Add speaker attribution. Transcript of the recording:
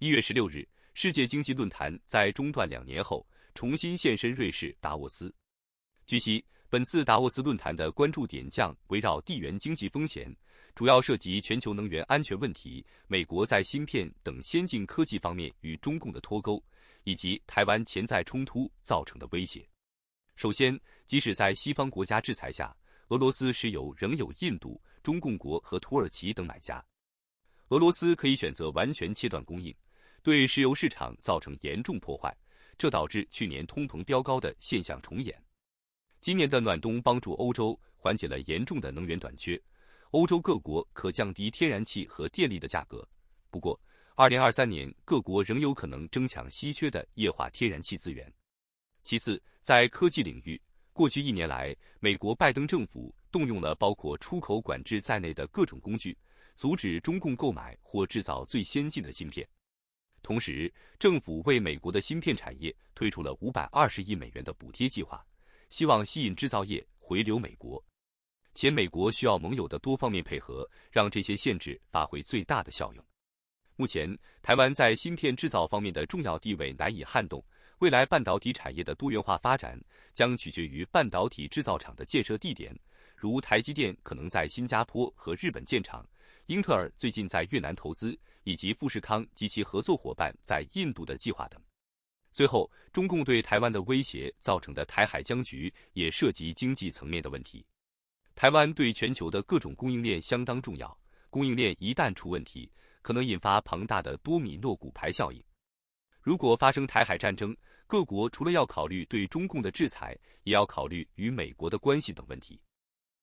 Speaker 1: 一月十六日，世界经济论坛在中断两年后重新现身瑞士达沃斯。据悉，本次达沃斯论坛的关注点将围绕地缘经济风险，主要涉及全球能源安全问题、美国在芯片等先进科技方面与中共的脱钩，以及台湾潜在冲突造成的威胁。首先，即使在西方国家制裁下，俄罗斯石油仍有印度、中共国和土耳其等买家。俄罗斯可以选择完全切断供应。对石油市场造成严重破坏，这导致去年通膨飙高的现象重演。今年的暖冬帮助欧洲缓解了严重的能源短缺，欧洲各国可降低天然气和电力的价格。不过，二零二三年各国仍有可能争抢稀缺的液化天然气资源。其次，在科技领域，过去一年来，美国拜登政府动用了包括出口管制在内的各种工具，阻止中共购买或制造最先进的芯片。同时，政府为美国的芯片产业推出了五百二十亿美元的补贴计划，希望吸引制造业回流美国。且美国需要盟友的多方面配合，让这些限制发挥最大的效用。目前，台湾在芯片制造方面的重要地位难以撼动。未来半导体产业的多元化发展将取决于半导体制造厂的建设地点，如台积电可能在新加坡和日本建厂。英特尔最近在越南投资，以及富士康及其合作伙伴在印度的计划等。最后，中共对台湾的威胁造成的台海僵局也涉及经济层面的问题。台湾对全球的各种供应链相当重要，供应链一旦出问题，可能引发庞大的多米诺骨牌效应。如果发生台海战争，各国除了要考虑对中共的制裁，也要考虑与美国的关系等问题。